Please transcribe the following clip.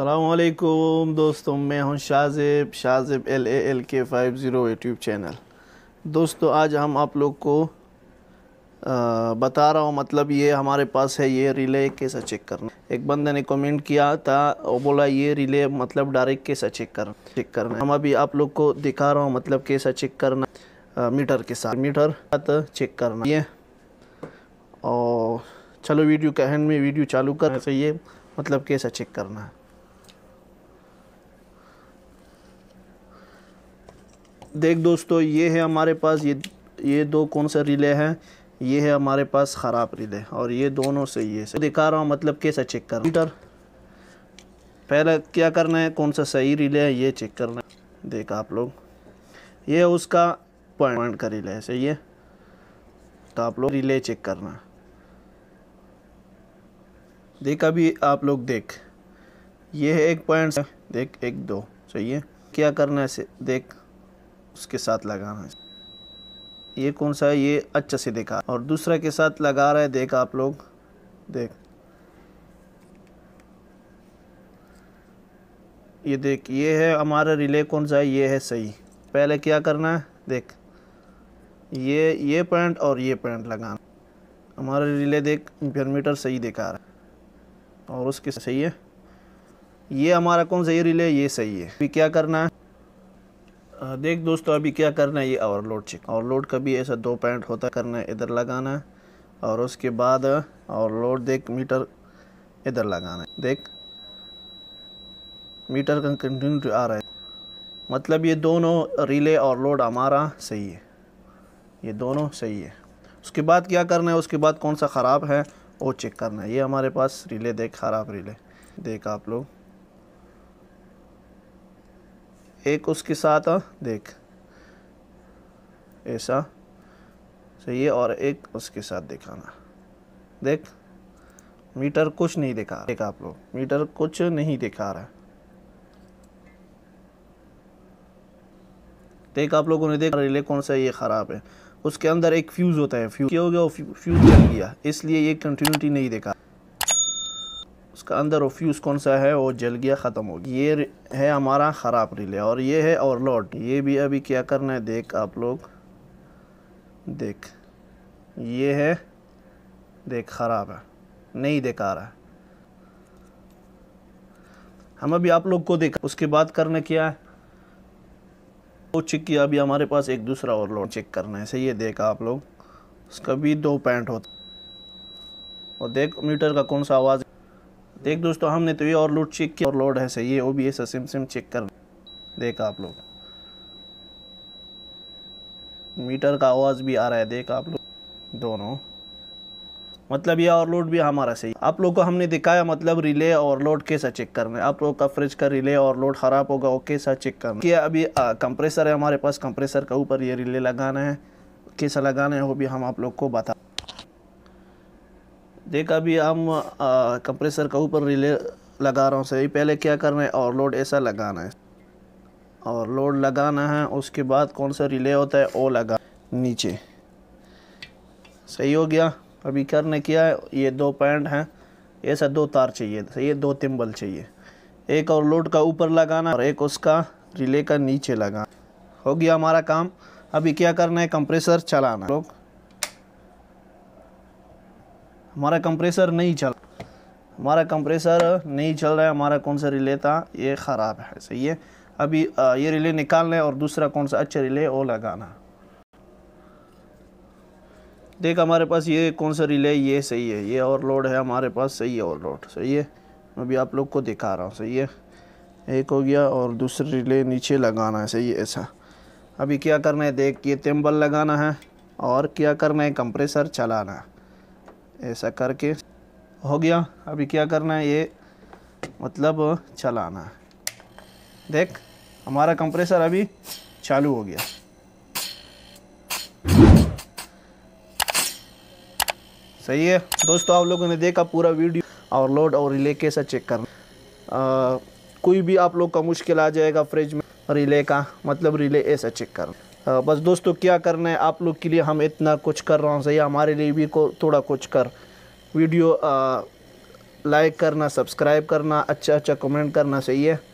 असलकुम दोस्तों मैं हूं Shahzeb Shahzeb L A L K five zero YouTube channel दोस्तों आज हम आप लोग को आ, बता रहा हूं मतलब ये हमारे पास है ये रिले कैसा चेक करना एक बंदे ने कमेंट किया था और बोला ये रिले मतलब डायरेक्ट कैसा चेक कर चेक करना हम अभी आप लोग को दिखा रहा हूँ मतलब कैसा चेक करना आ, मीटर के साथ मीटर चेक करना ये और चलो वीडियो कहन में वीडियो चालू कर सही ये मतलब कैसा चेक करना है देख दोस्तों ये है हमारे पास ये ये दो कौन सा रिले हैं ये है हमारे पास ख़राब रिले और ये दोनों से ये है दिखा रहा हूँ मतलब कैसा चेक कर मीटर पहले क्या करना है कौन सा सही रिले है ये चेक करना है देखा आप लोग ये उसका पॉइंट का रिले है सही है तो आप लोग रिले चेक करना देख अभी आप लोग देख ये है एक पॉइंट देख एक दो सही है क्या करना है देख उसके साथ लगाना है ये कौन सा है ये अच्छा से देखा और दूसरा के साथ लगा रहा है देख आप लोग देख ये देख ये है हमारा रिले कौन सा है ये है सही पहले क्या करना है देख ये ये पॉइंट और ये पॉइंट लगाना हमारा रिले देख इंफियरमीटर सही दिखा रहा है और उसके सही है ये हमारा कौन सा ये रिले ये सही है अभी क्या करना है देख दोस्तों अभी क्या करना है ये और लोड चेक लोड का भी ऐसा दो पॉइंट होता करना है इधर लगाना है और उसके बाद और लोड देख मीटर इधर लगाना है देख मीटर का कंटिन्यू आ रहा है मतलब ये दोनों रिले और लोड हमारा सही है ये दोनों सही है उसके बाद क्या करना है उसके बाद कौन सा ख़राब है वो चेक करना है ये हमारे पास रिले देख ख़राब रिले देख आप लोग एक उसके साथ हाँ, देख ऐसा चाहिए और एक उसके साथ दिखाना देख मीटर कुछ नहीं दिखा देख आप लोग मीटर कुछ नहीं दिखा रहा देख आप लोगों ने देखा रिले कौन सा ये ख़राब है उसके अंदर एक फ्यूज़ होता है फ्यूज क्या हो गया फ्यूज़ जल गया इसलिए ये कंटिन्यूटी नहीं दिखा उसका अंदर फ्यूज़ कौन सा है वो जल गया ख़त्म हो गया ये है हमारा ख़राब रिले और ये है ओवरलोड ये भी अभी क्या करना है देख आप लोग देख ये है देख ख़राब है नहीं देखा रहा है हम अभी आप लोग को देखा उसके बाद करना क्या है वो चेक किया अभी हमारे पास एक दूसरा और लोड चेक करना है सही है देखा आप लोग उसका भी दो पैंट होता और देख मीटर का कौन सा आवाज़ देख तो दोस्तों हमने तो ये और लोड चेक किया और लोड है सही है O B S SIM SIM check कर देखा आप लोग मीटर का आवाज़ भी आ रहा है देखा आप लोग दोनों मतलब ये और लोड भी हमारा सही आप लोग को हमने दिखाया मतलब रिले और लोड कैसा चेक करना है आप लोग का फ्रिज का रिले और लोड ख़राब होगा वो कैसा चेक करना है अभी कंप्रेसर है हमारे पास कंप्रेसर के ऊपर ये रिले लगाना है कैसा लगाना है वो भी हम आप लोग को बता देखा भी हम कंप्रेसर का ऊपर रिले लगा रहा हूँ सही पहले क्या करना है और लोड ऐसा लगाना है और लोड लगाना है उसके बाद कौन सा रिले होता है ओ लगा नीचे सही हो गया अभी करने क्या है ये दो पैंट हैं ऐसा दो तार चाहिए सही है दो तिम्बल चाहिए एक और लोड का ऊपर लगाना और एक उसका रिले का नीचे लगाना हो गया हमारा काम अभी क्या करना है कंप्रेसर चलाना लोग हमारा कंप्रेसर नहीं चल हमारा कंप्रेसर नहीं चल रहा है हमारा कौन सा रिले था ये ख़राब है सही है अभी ये रिले निकालना है और दूसरा कौन सा अच्छा रिले वो लगाना देख हमारे पास ये कौन सा रिले ये सही है ये और लोड है हमारे पास सही है और लोड सही है भी आप लोग को दिखा रहा हूँ सही है एक हो गया और दूसरा रिले नीचे लगाना है सही है ऐसा अभी क्या करना है देख ये टेम्बल लगाना है और क्या करना है कंप्रेसर चलाना है ऐसा करके हो गया अभी क्या करना है ये मतलब चलाना है देख हमारा कंप्रेसर अभी चालू हो गया सही है दोस्तों आप लोगों ने देखा पूरा वीडियो और लोड और रिले कैसा चेक करना कोई भी आप लोग का मुश्किल आ जाएगा फ्रिज में रिले का मतलब रिले ऐसा चेक करना बस दोस्तों क्या करना है आप लोग के लिए हम इतना कुछ कर रहा हूँ सही हमारे लिए भी को थोड़ा कुछ कर वीडियो लाइक करना सब्सक्राइब करना अच्छा अच्छा कमेंट करना सही है